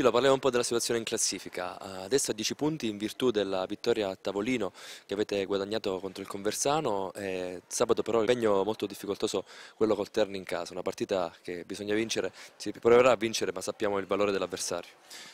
Filo, parliamo un po' della situazione in classifica. Eh, adesso a 10 punti in virtù della vittoria a tavolino che avete guadagnato contro il Conversano. E sabato però il regno molto difficoltoso quello col Terni in casa, una partita che bisogna vincere, si proverà a vincere ma sappiamo il valore dell'avversario.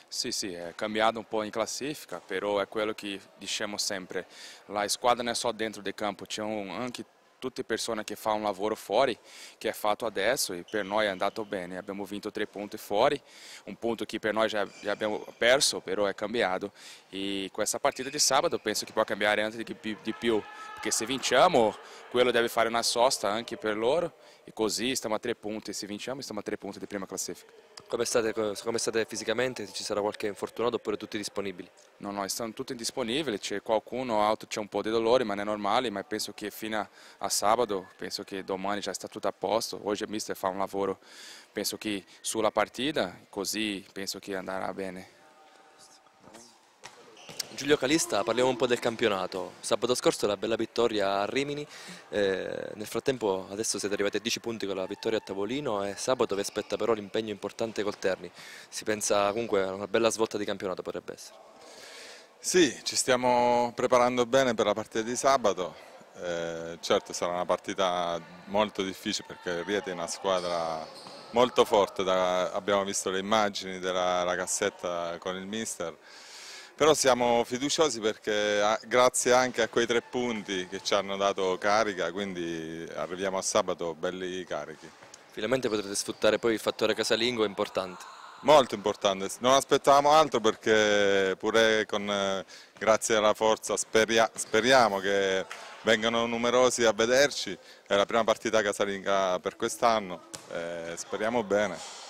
Sì, sì, è cambiato un po' in classifica, però è quello che diciamo sempre. La squadra non è solo dentro del campo, c'è anche tutte persone che fanno un lavoro fuori, che è fatto adesso e per noi è andato bene. Abbiamo vinto tre punti fuori, un punto che per noi già, già abbiamo perso, però è cambiato. E questa partita di sabato penso che può cambiare anche di più perché se vinciamo quello deve fare una sosta anche per loro e così stiamo a tre punti, se vinciamo stiamo a tre punti di prima classifica. Come state, come state fisicamente? Ci sarà qualche infortunato oppure tutti disponibili? No, no, sono tutti disponibili, c'è qualcuno, auto c'è un po' di dolore ma non è normale, ma penso che fino a, a sabato, penso che domani già sta tutto a posto, oggi il mister fa un lavoro, penso che sulla partita, così penso che andrà bene. Giulio Calista, parliamo un po' del campionato. Sabato scorso la bella vittoria a Rimini, eh, nel frattempo adesso siete arrivati a 10 punti con la vittoria a Tavolino e sabato vi aspetta però l'impegno importante col Terni. Si pensa comunque a una bella svolta di campionato potrebbe essere. Sì, ci stiamo preparando bene per la partita di sabato. Eh, certo sarà una partita molto difficile perché Rieti è una squadra molto forte, da, abbiamo visto le immagini della cassetta con il mister però siamo fiduciosi perché grazie anche a quei tre punti che ci hanno dato carica, quindi arriviamo a sabato belli carichi. Finalmente potrete sfruttare poi il fattore casalingo, è importante. Molto importante, non aspettavamo altro perché pure con, eh, grazie alla forza speria, speriamo che vengano numerosi a vederci, è la prima partita casalinga per quest'anno, eh, speriamo bene.